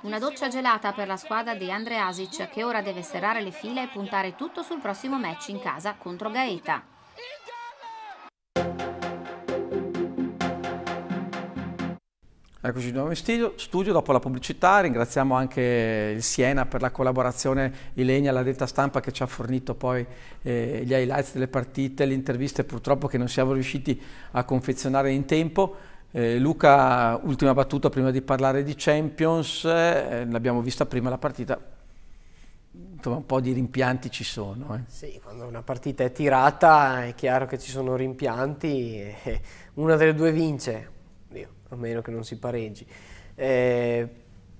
Una doccia gelata per la squadra di Andreasic che ora deve serrare le file e puntare tutto sul prossimo match in casa contro Gaeta. Eccoci di nuovo in studio, studio, dopo la pubblicità, ringraziamo anche il Siena per la collaborazione Ilenia, la detta stampa che ci ha fornito poi eh, gli highlights delle partite, le interviste purtroppo che non siamo riusciti a confezionare in tempo. Eh, Luca, ultima battuta prima di parlare di Champions, eh, l'abbiamo vista prima la partita, insomma, un po' di rimpianti ci sono. Eh. Sì, quando una partita è tirata è chiaro che ci sono rimpianti, una delle due vince, Dio, a meno che non si pareggi. È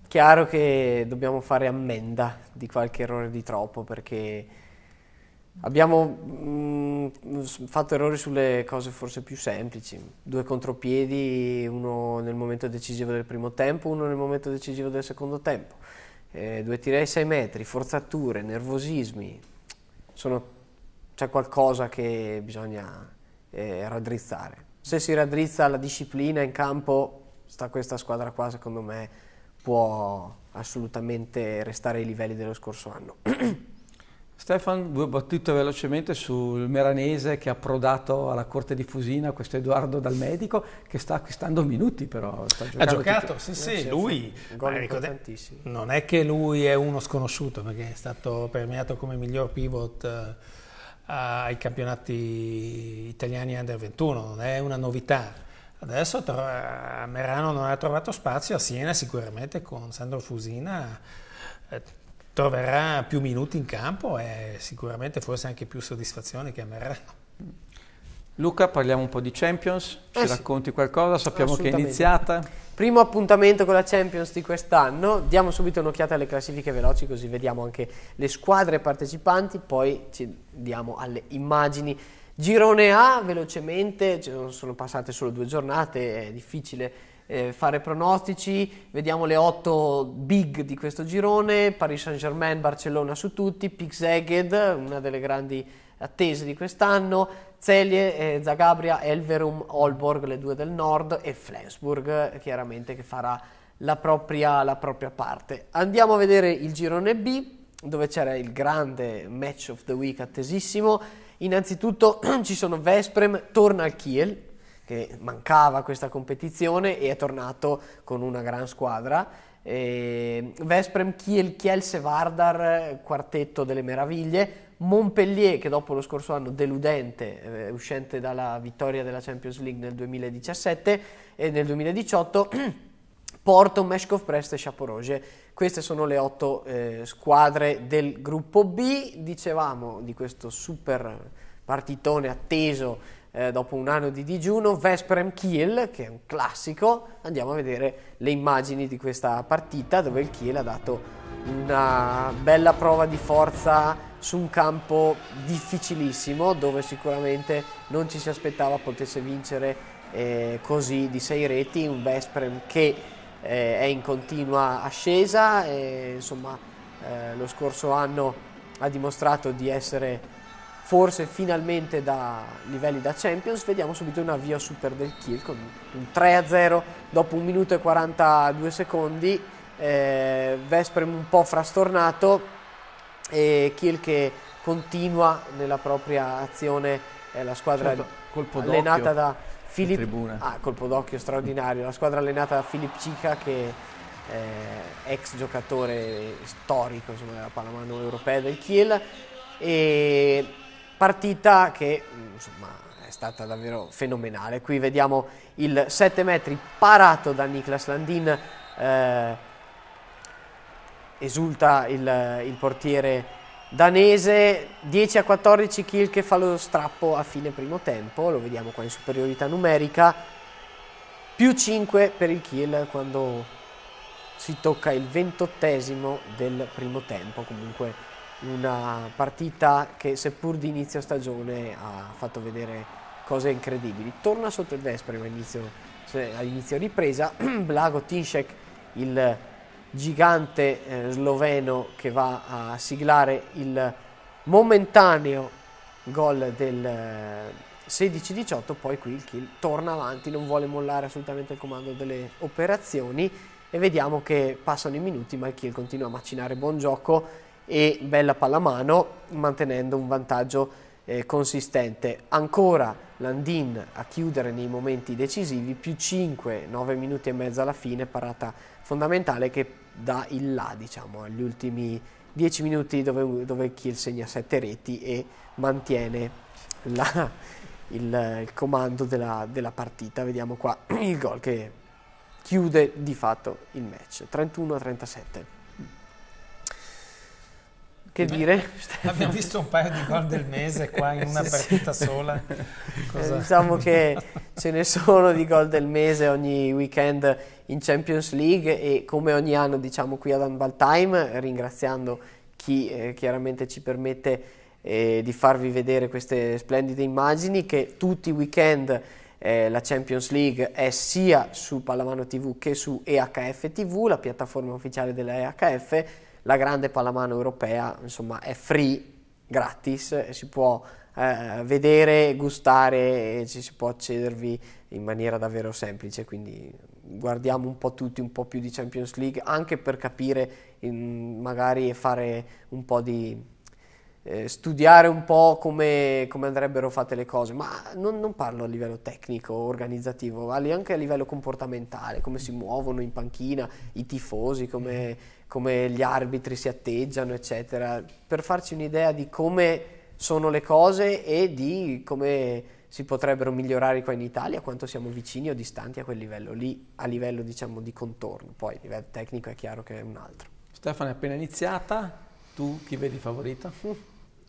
chiaro che dobbiamo fare ammenda di qualche errore di troppo perché abbiamo mh, mm, fatto errori sulle cose forse più semplici, due contropiedi, uno nel momento decisivo del primo tempo, uno nel momento decisivo del secondo tempo eh, due tiri ai 6 metri, forzature, nervosismi, sono, c'è qualcosa che bisogna eh, raddrizzare. Se si raddrizza la disciplina in campo, sta questa squadra qua secondo me può assolutamente restare ai livelli dello scorso anno. Stefan, due battute velocemente sul meranese che ha approdato alla corte di Fusina, questo Edoardo Dal Medico, che sta acquistando minuti però. ha giocato, tutti. sì sì, eh, lui non è che lui è uno sconosciuto perché è stato premiato come miglior pivot eh, ai campionati italiani under 21, non è una novità. Adesso eh, Merano non ha trovato spazio, a Siena sicuramente con Sandro Fusina eh, troverà più minuti in campo e sicuramente forse anche più soddisfazioni che emerranno. Luca, parliamo un po' di Champions, ci eh sì. racconti qualcosa, sappiamo che è iniziata. Primo appuntamento con la Champions di quest'anno, diamo subito un'occhiata alle classifiche veloci così vediamo anche le squadre partecipanti, poi ci diamo alle immagini. Girone A, velocemente, sono passate solo due giornate, è difficile eh, fare pronostici, vediamo le 8 big di questo girone, Paris Saint-Germain, Barcellona su tutti, Pixeged, una delle grandi attese di quest'anno, Zelie, eh, Zagabria, Elverum, Holborg, le due del nord e Flensburg chiaramente che farà la propria, la propria parte. Andiamo a vedere il girone B dove c'era il grande match of the week attesissimo. Innanzitutto ci sono Vesprem, torna al Kiel, che mancava questa competizione e è tornato con una gran squadra. Eh, Vesprem, Kiel, Kielse, Vardar, quartetto delle meraviglie, Montpellier che dopo lo scorso anno deludente, eh, uscente dalla vittoria della Champions League nel 2017 e nel 2018, Porto, Meshkov, Prest e Sciaporose. Queste sono le otto eh, squadre del gruppo B, dicevamo di questo super partitone atteso eh, dopo un anno di digiuno, Vesprem Kiel, che è un classico. Andiamo a vedere le immagini di questa partita dove il Kiel ha dato una bella prova di forza su un campo difficilissimo dove sicuramente non ci si aspettava potesse vincere eh, così di sei reti, un Vesprem che eh, è in continua ascesa, e, insomma eh, lo scorso anno ha dimostrato di essere forse finalmente da livelli da Champions, vediamo subito un avvio super del kill con un 3-0 dopo 1 minuto e 42 secondi, eh, Vesprem un po' frastornato e Kiel che continua nella propria azione, eh, la squadra certo, allenata da Filippo ah, colpo d'occhio straordinario, la squadra allenata da Filippo Cica che eh, ex giocatore storico insomma, della pallamano europea del Kiel e partita che mm, insomma, è stata davvero fenomenale. Qui vediamo il 7 metri parato da Niklas Landin, eh, esulta il, il portiere danese 10 a 14 kill che fa lo strappo a fine primo tempo lo vediamo qua in superiorità numerica più 5 per il kill quando si tocca il ventottesimo del primo tempo comunque una partita che seppur di inizio stagione ha fatto vedere cose incredibili. Torna sotto il Vesprem all'inizio ripresa, Blago Tinšek, il gigante eh, sloveno che va a siglare il momentaneo gol del eh, 16-18, poi qui il kill torna avanti, non vuole mollare assolutamente il comando delle operazioni e vediamo che passano i minuti ma il kill continua a macinare buon gioco e bella pallamano mantenendo un vantaggio eh, consistente. Ancora Landin a chiudere nei momenti decisivi, più 5, 9 minuti e mezzo alla fine, parata fondamentale che dà il là diciamo, agli ultimi 10 minuti dove, dove Kiel segna 7 reti e mantiene la, il, il, comando della, della partita. Vediamo qua il gol che chiude di fatto il match, 31-37. Che Beh, dire? Abbiamo visto un paio di gol del mese qua in una sì, partita sì. sola. Eh, Cosa? Diciamo che ce ne sono di gol del mese ogni weekend in Champions League e come ogni anno diciamo qui ad Unball Time, ringraziando chi eh, chiaramente ci permette eh, di farvi vedere queste splendide immagini che tutti i weekend eh, la Champions League è sia su Pallamano TV che su EHF TV, la piattaforma ufficiale della EHF la grande pallamano europea insomma è free, gratis, si può eh, vedere, gustare e ci si può accedervi in maniera davvero semplice, quindi guardiamo un po' tutti un po' più di Champions League anche per capire in, magari fare un po' di eh, studiare un po' come, come, andrebbero fatte le cose, ma non, non, parlo a livello tecnico, organizzativo, anche a livello comportamentale, come si muovono in panchina i tifosi, come come gli arbitri si atteggiano, eccetera, per farci un'idea di come sono le cose e di come si potrebbero migliorare qua in Italia, quanto siamo vicini o distanti a quel livello lì, a livello diciamo di contorno, poi a livello tecnico è chiaro che è un altro. Stefano è appena iniziata, tu chi vedi favorito?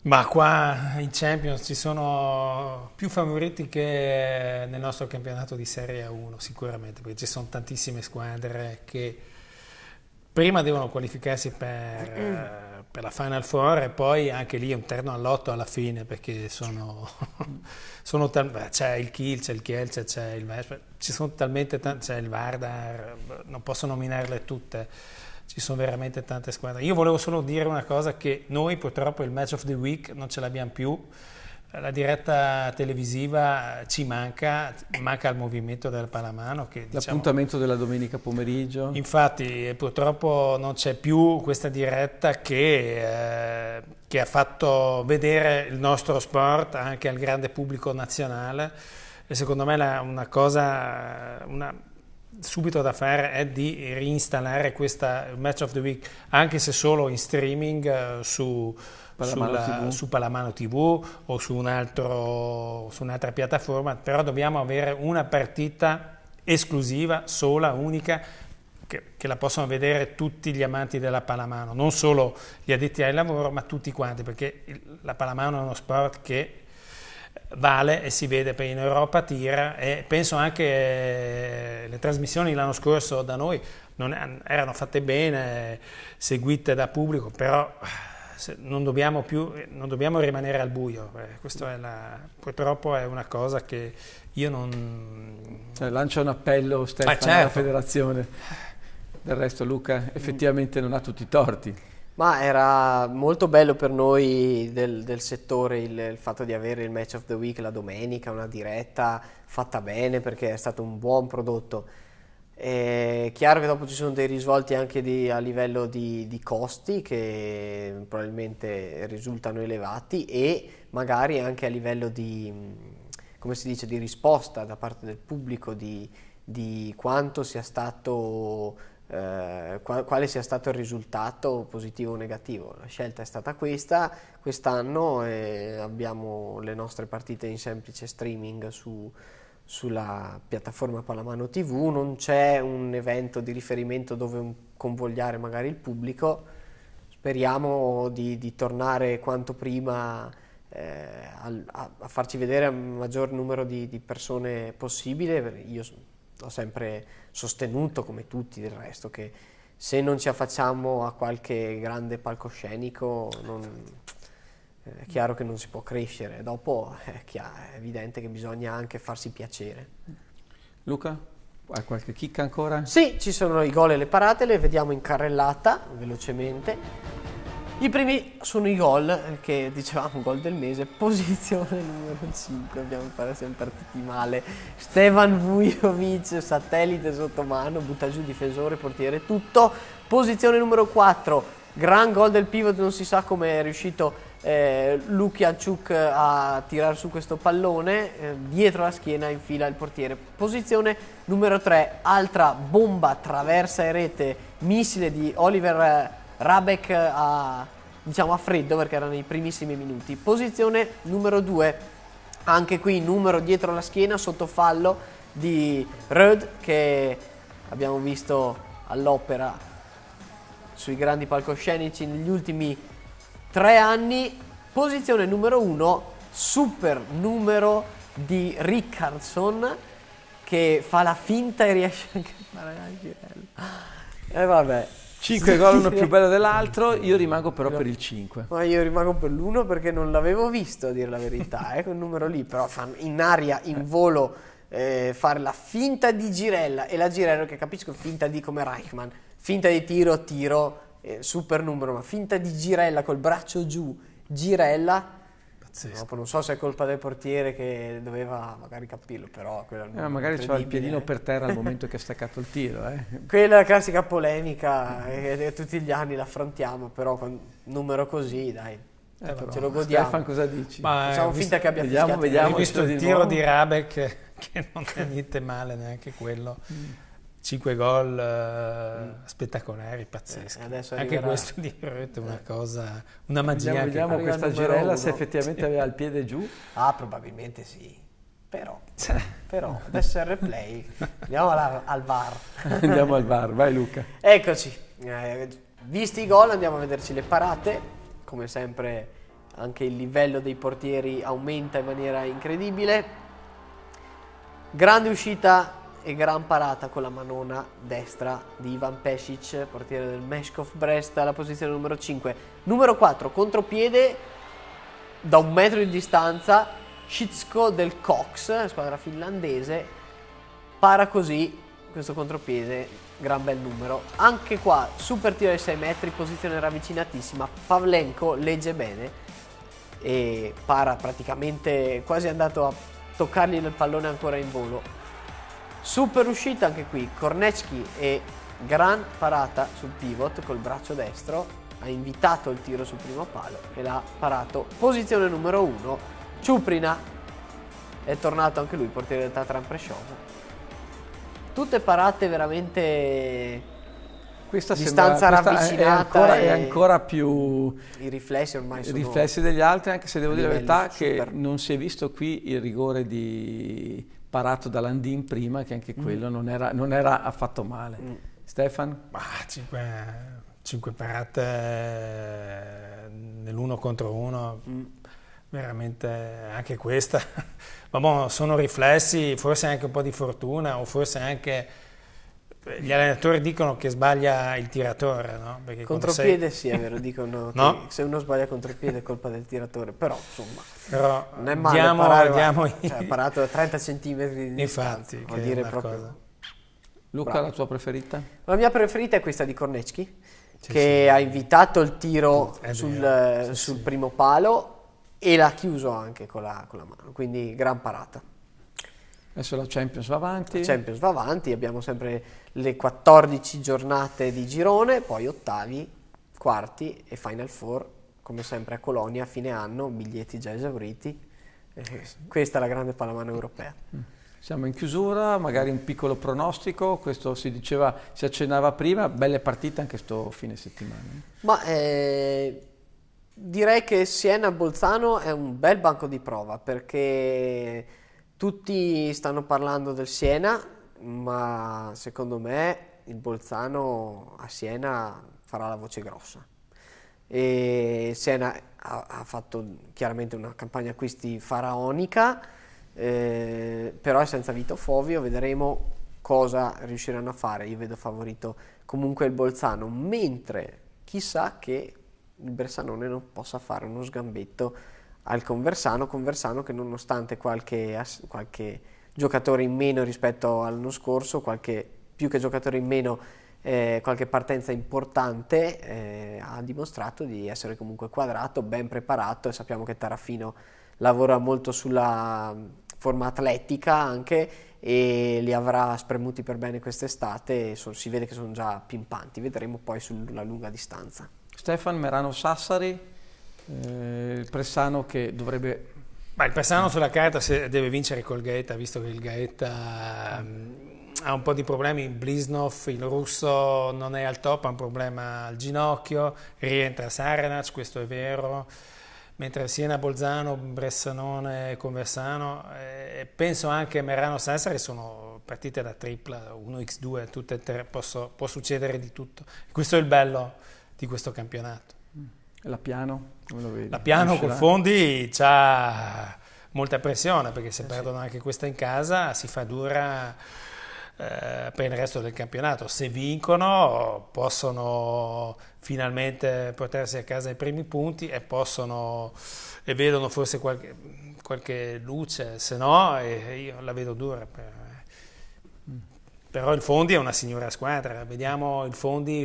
Ma qua in Champions ci sono più favoriti che nel nostro campionato di Serie A1 sicuramente, perché ci sono tantissime squadre che prima devono qualificarsi per... Mm per la Final Four e poi anche lì un terno all'otto alla fine perché sono, sono tal- c'è il Kiel, c'è il Kielce, c'è il Vespa, ci sono talmente tante, c'è il Vardar, non posso nominarle tutte, ci sono veramente tante squadre. Io volevo solo dire una cosa che noi purtroppo il match of the week non ce l'abbiamo più la diretta televisiva ci manca, manca il movimento del Palamano. Che, diciamo, L'appuntamento della domenica pomeriggio. Infatti purtroppo non c'è più questa diretta che, eh, che, ha fatto vedere il nostro sport anche al grande pubblico nazionale e secondo me la, una cosa... Una, subito da fare è di reinstallare questa Match of the Week anche se solo in streaming eh, su, Palamano sulla, su Palamano TV o su, un altro, su un'altra piattaforma, però dobbiamo avere una partita esclusiva, sola, unica, che, che, la possono vedere tutti gli amanti della Palamano, non solo gli addetti al lavoro, ma tutti quanti, perché la Palamano è uno sport che vale e si vede in Europa tira e penso anche eh, le trasmissioni l'anno scorso da noi non erano fatte bene, seguite da pubblico, però non dobbiamo, più, eh, non dobbiamo rimanere al buio, eh, questo è la, purtroppo è una cosa che io non... Cioè, lancia un appello Stefano ah, certo. alla federazione, del resto Luca effettivamente non ha tutti i torti. Ma era molto bello per noi del, del settore il, il, fatto di avere il match of the week la domenica, una diretta fatta bene perché è stato un buon prodotto. È chiaro che dopo ci sono dei risvolti anche di, a livello di, di, costi che probabilmente risultano elevati e magari anche a livello di, come si dice, di risposta da parte del pubblico di, di quanto sia stato, eh, quale sia stato il risultato positivo o negativo. La scelta è stata questa, quest'anno eh, abbiamo le nostre partite in semplice streaming su sulla piattaforma Palamano TV, non c'è un evento di riferimento dove convogliare magari il pubblico, speriamo di, di tornare quanto prima eh, a, a, farci vedere il maggior numero di, di persone possibile, io ho sempre sostenuto come tutti del resto che se non ci affacciamo a qualche grande palcoscenico non... Eh, è chiaro che non si può crescere, dopo eh, è, è evidente che bisogna anche farsi piacere. Luca, hai qualche chicca ancora? Sì, ci sono i gol e le parate, le vediamo in carrellata velocemente. I primi sono i gol, eh, che dicevamo gol del mese, posizione numero 5, abbiamo pare siamo partiti male. Stevan Vujovic, satellite sotto mano, butta giù difensore, portiere, tutto. Posizione numero 4, gran gol del pivot, non si sa come è riuscito eh, Lukiacciuk eh, a tirare su questo pallone eh, dietro la schiena infila il portiere posizione numero 3 altra bomba traversa e rete missile di Oliver eh, Rabeck eh, a, diciamo a freddo perché era nei primissimi minuti posizione numero 2 anche qui numero dietro la schiena sotto fallo di Röd che abbiamo visto all'opera sui grandi palcoscenici negli ultimi Tre anni, posizione numero uno, super numero di Rickardson che fa la finta e riesce anche a fare la girella. E eh, vabbè. 5 gol, uno più bello dell'altro, io rimango però no. per il 5. Ma io rimango per l'1 perché non l'avevo visto, a dire la verità, eh, quel numero lì, però in aria, in eh. volo, eh, fare la finta di girella e la girella che capisco finta di come Reichmann, finta di tiro, tiro, eh, super numero, ma finta di girella col braccio giù, girella. No, non so se è colpa del portiere che doveva magari capirlo, però eh, magari c'ha il piedino per terra al momento che ha staccato il tiro. Eh. Quella è la classica polemica eh, e, e tutti gli anni l'affrontiamo, però con un numero così, dai. Eh, cioè, però, ce lo godiamo. Stefan, cosa dici? Ma, Facciamo eh, visto, finta che abbia vediamo, fischiato. Vediamo, visto il tiro di, di Rabe che, che non è niente male neanche quello. Mm. 5 gol eh, mm. spettacolari, pazzeschi. Eh, Anche questo di è una eh. cosa, una magia. Vediamo, vediamo questa girella uno. se effettivamente aveva il piede giù. Ah, probabilmente sì. Però, cioè. però adesso è il replay. Andiamo alla, al VAR. andiamo al VAR, vai Luca. Eccoci. Eh, visti i gol andiamo a vederci le parate. Come sempre anche il livello dei portieri aumenta in maniera incredibile. Grande uscita e gran parata con la manona destra di Ivan Pesic, portiere del Meshkov Brest alla posizione numero 5. Numero 4, contropiede da un metro di distanza, Shitsko del Cox, squadra finlandese, para così questo contropiede, gran bel numero. Anche qua, super tiro ai 6 metri, posizione ravvicinatissima, Pavlenko legge bene e para praticamente quasi andato a toccargli nel pallone ancora in volo Super uscita anche qui, Kornecki e gran parata sul pivot col braccio destro, ha invitato il tiro sul primo palo e l'ha parato. Posizione numero 1, Ciuprina, è tornato anche lui, portiere del Tatran Presciovo. Tutte parate veramente questa distanza sembra, questa è ancora, è ancora, più i riflessi ormai sono riflessi degli altri anche se devo dire la verità che non si è visto qui il rigore di parato da Landin prima, che anche mm. quello mm. non, era, non, era, affatto male. Mm. Stefan? Ma 5, 5 parate nell'uno contro uno, mm. veramente anche questa. Ma bon, sono riflessi, forse anche un po' di fortuna o forse anche gli allenatori dicono che sbaglia il tiratore, no? Perché contropiede sei... sì, è vero, dicono no? se uno sbaglia contropiede è colpa del tiratore, però insomma, però, non è male diamo, parare, diamo i... cioè, parato da 30 cm di distanza, vuol dire proprio... Cosa. Luca, Bravo. la tua preferita? La mia preferita è questa di Cornecchi, sì, che sì. ha invitato il tiro è sul, eh, sì, sul primo palo e l'ha chiuso anche con la, con la mano, quindi gran parata. Adesso la Champions va avanti. La Champions va avanti, abbiamo sempre le 14 giornate di girone, poi ottavi, quarti e Final Four, come sempre a Colonia, a fine anno, biglietti già esauriti. Eh, eh questa è la grande pallamano europea. Mm. Siamo in chiusura, magari un piccolo pronostico, questo si diceva, si accennava prima, belle partite anche sto fine settimana. Ma eh, direi che Siena-Bolzano è un bel banco di prova perché tutti stanno parlando del Siena, ma secondo me il Bolzano a Siena farà la voce grossa. E Siena ha, ha fatto chiaramente una campagna acquisti faraonica, eh, però è senza Vito Fovio, vedremo cosa riusciranno a fare. Io vedo favorito comunque il Bolzano, mentre chissà che il Bersanone non possa fare uno sgambetto al Conversano, Conversano che nonostante qualche, qualche giocatore in meno rispetto all'anno scorso, qualche, più che giocatore in meno eh, qualche partenza importante, eh, ha dimostrato di essere comunque quadrato, ben preparato e sappiamo che Tarafino lavora molto sulla mm, forma atletica anche e li avrà spremuti per bene quest'estate, so, si vede che sono già pimpanti, vedremo poi sulla lunga distanza. Stefan Merano Sassari, eh, il Pressano che dovrebbe... Ma il Pressano sulla carta deve vincere col Gaeta, visto che il Gaeta um, ha un po' di problemi, Blisnov, il russo non è al top, ha un problema al ginocchio, rientra Saranac, questo è vero, mentre Siena, Bolzano, Bressanone, Conversano, eh, penso anche Merano, Sassari sono partite da tripla, 1x2, tutte e tre, posso, può succedere di tutto. Questo è il bello di questo campionato. La piano, come lo vedi? La piano con Fondi c'ha molta pressione perché se eh perdono sì. anche questa in casa si fa dura eh, per il resto del campionato. Se vincono possono finalmente portarsi a casa i primi punti e possono e vedono forse qualche, qualche luce, se no eh, io la vedo dura per però il Fondi è una signora squadra, vediamo il Fondi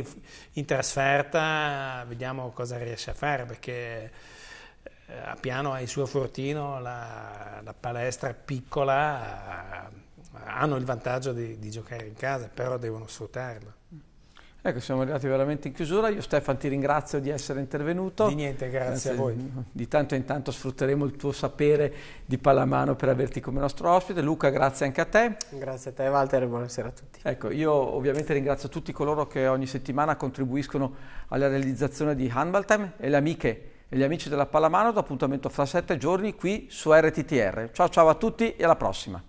in trasferta, vediamo cosa riesce a fare perché eh, a Piano ha il suo fortino, la, la palestra piccola, eh, hanno il vantaggio di, di giocare in casa, però devono sfruttarlo. Ecco, siamo arrivati veramente in chiusura. Io Stefan ti ringrazio di essere intervenuto. Di niente, grazie, grazie a voi. Di tanto in tanto sfrutteremo il tuo sapere di pallamano per averti come nostro ospite. Luca, grazie anche a te. Grazie a te Walter e buonasera a tutti. Ecco, io ovviamente ringrazio tutti coloro che ogni settimana contribuiscono alla realizzazione di Handball Time e le amiche e gli amici della pallamano. Do appuntamento fra sette giorni qui su RTTR. Ciao ciao a tutti e alla prossima.